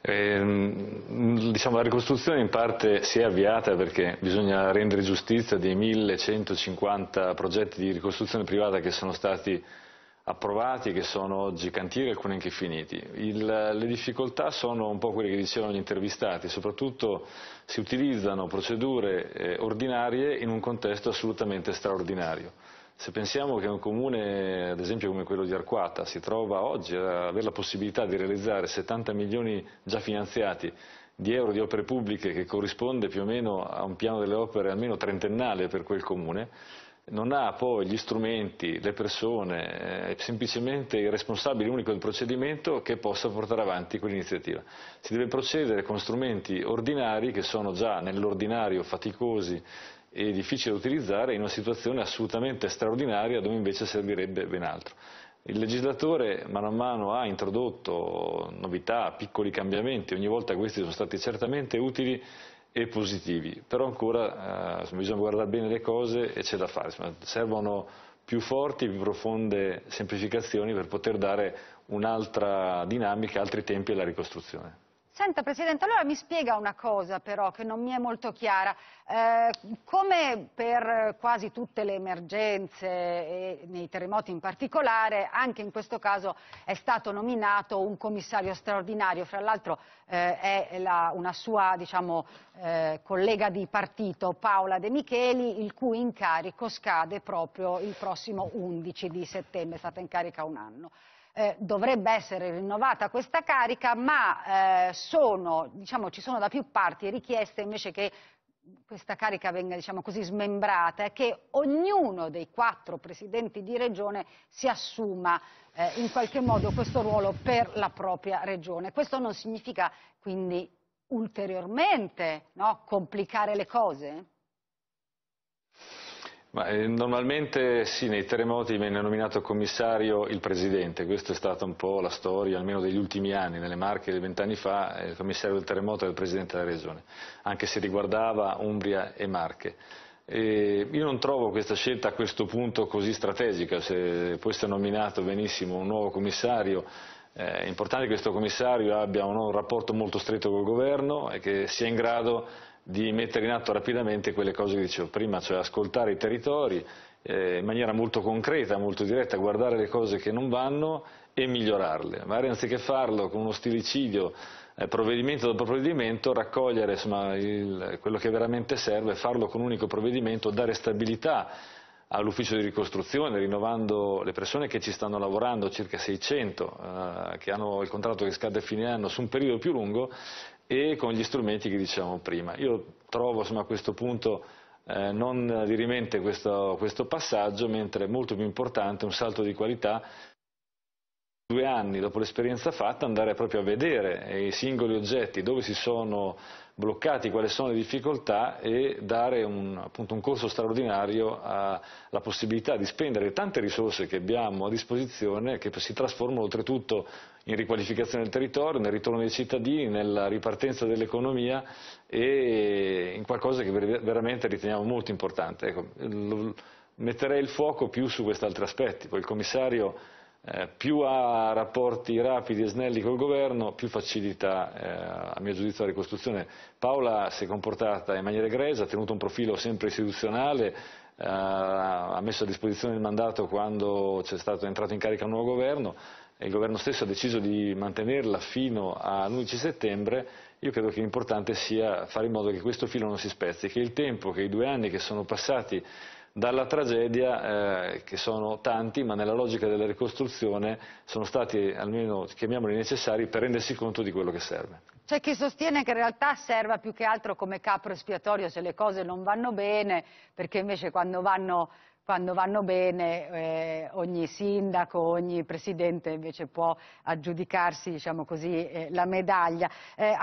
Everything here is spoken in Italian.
Eh, diciamo, la ricostruzione in parte si è avviata perché bisogna rendere giustizia dei 1150 progetti di ricostruzione privata che sono stati approvati, che sono oggi cantieri, alcuni anche finiti. Il, le difficoltà sono un po' quelle che dicevano gli intervistati, soprattutto si utilizzano procedure eh, ordinarie in un contesto assolutamente straordinario. Se pensiamo che un comune, ad esempio come quello di Arquata, si trova oggi ad avere la possibilità di realizzare 70 milioni già finanziati di euro di opere pubbliche che corrisponde più o meno a un piano delle opere almeno trentennale per quel comune, non ha poi gli strumenti, le persone, eh, è semplicemente il responsabile unico del procedimento che possa portare avanti quell'iniziativa. Si deve procedere con strumenti ordinari che sono già nell'ordinario faticosi, e difficile da utilizzare in una situazione assolutamente straordinaria dove invece servirebbe ben altro. Il legislatore mano a mano ha introdotto novità, piccoli cambiamenti, ogni volta questi sono stati certamente utili e positivi, però ancora eh, bisogna guardare bene le cose e c'è da fare, insomma, servono più forti, più profonde semplificazioni per poter dare un'altra dinamica, altri tempi alla ricostruzione. Senta Presidente, allora mi spiega una cosa però che non mi è molto chiara. Eh, come per quasi tutte le emergenze e nei terremoti in particolare, anche in questo caso è stato nominato un commissario straordinario, fra l'altro eh, è la, una sua diciamo, eh, collega di partito Paola De Micheli, il cui incarico scade proprio il prossimo 11 di settembre, è stata in carica un anno eh, dovrebbe essere rinnovata questa carica, ma eh, sono, diciamo, ci sono da più parti richieste invece che questa carica venga diciamo così, smembrata e che ognuno dei quattro presidenti di regione si assuma eh, in qualche modo questo ruolo per la propria regione. Questo non significa quindi ulteriormente no, complicare le cose? Ma, eh, normalmente sì, nei terremoti viene nominato commissario il presidente, questa è stata un po' la storia, almeno degli ultimi anni, nelle Marche di vent'anni fa eh, il commissario del terremoto era il presidente della regione, anche se riguardava Umbria e Marche. E io non trovo questa scelta a questo punto così strategica, se fosse nominato benissimo un nuovo commissario eh, è importante che questo commissario abbia un, rapporto molto stretto col governo e che sia in grado di mettere in atto rapidamente quelle cose che dicevo prima, cioè ascoltare i territori eh, in maniera molto concreta, molto diretta, guardare le cose che non vanno e migliorarle. Magari anziché farlo con uno stilicidio eh, provvedimento dopo provvedimento, raccogliere insomma, il, quello che veramente serve, farlo con un unico provvedimento, dare stabilità all'ufficio di ricostruzione, rinnovando le persone che ci stanno lavorando, circa 600, eh, che hanno il contratto che scade a fine anno su un periodo più lungo e con gli strumenti che dicevamo prima. Io trovo insomma, a questo punto eh, non dirimente questo, questo passaggio, mentre è molto più importante un salto di qualità due anni dopo l'esperienza fatta andare proprio a vedere i singoli oggetti, dove si sono bloccati, quali sono le difficoltà e dare un, appunto, un corso straordinario alla possibilità di spendere tante risorse che abbiamo a disposizione che si trasformano oltretutto in riqualificazione del territorio, nel ritorno dei cittadini, nella ripartenza dell'economia e in qualcosa che veramente riteniamo molto importante. Ecco, metterei il fuoco più su questi altri aspetti, poi il commissario eh, più ha rapporti rapidi e snelli col governo, più facilita eh, a mio giudizio, la ricostruzione. Paola si è comportata in maniera egregia, ha tenuto un profilo sempre istituzionale, eh, ha messo a disposizione il mandato quando c'è stato entrato in carica un nuovo governo, e il governo stesso ha deciso di mantenerla fino all'11 settembre, io credo che l'importante sia fare in modo che questo filo non si spezzi, che il tempo, che i due anni che sono passati dalla tragedia eh, che sono tanti, ma nella logica della ricostruzione sono stati almeno, chiamiamoli necessari, per rendersi conto di quello che serve. C'è chi sostiene che in realtà serva più che altro come capro espiatorio se le cose non vanno bene, perché invece quando vanno, quando vanno bene eh, ogni sindaco, ogni presidente invece può aggiudicarsi diciamo così, eh, la medaglia. Eh,